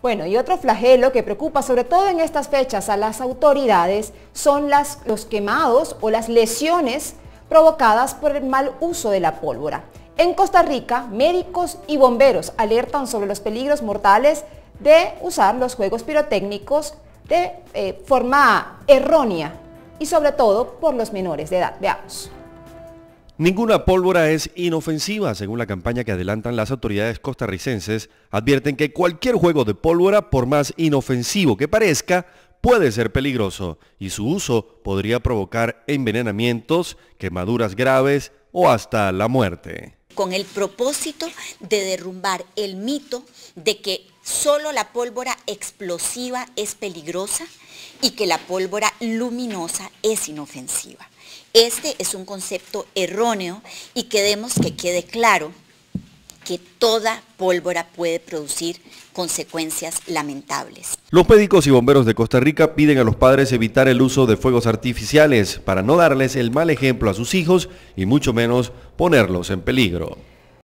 Bueno, y otro flagelo que preocupa sobre todo en estas fechas a las autoridades son los quemados o las lesiones provocadas por el mal uso de la pólvora. En Costa Rica, médicos y bomberos alertan sobre los peligros mortales de usar los juegos pirotécnicos de eh, forma errónea y sobre todo por los menores de edad. Veamos. Ninguna pólvora es inofensiva, según la campaña que adelantan las autoridades costarricenses. Advierten que cualquier juego de pólvora, por más inofensivo que parezca, puede ser peligroso y su uso podría provocar envenenamientos, quemaduras graves o hasta la muerte con el propósito de derrumbar el mito de que solo la pólvora explosiva es peligrosa y que la pólvora luminosa es inofensiva. Este es un concepto erróneo y queremos que quede claro que toda pólvora puede producir consecuencias lamentables. Los médicos y bomberos de Costa Rica piden a los padres evitar el uso de fuegos artificiales para no darles el mal ejemplo a sus hijos y mucho menos ponerlos en peligro.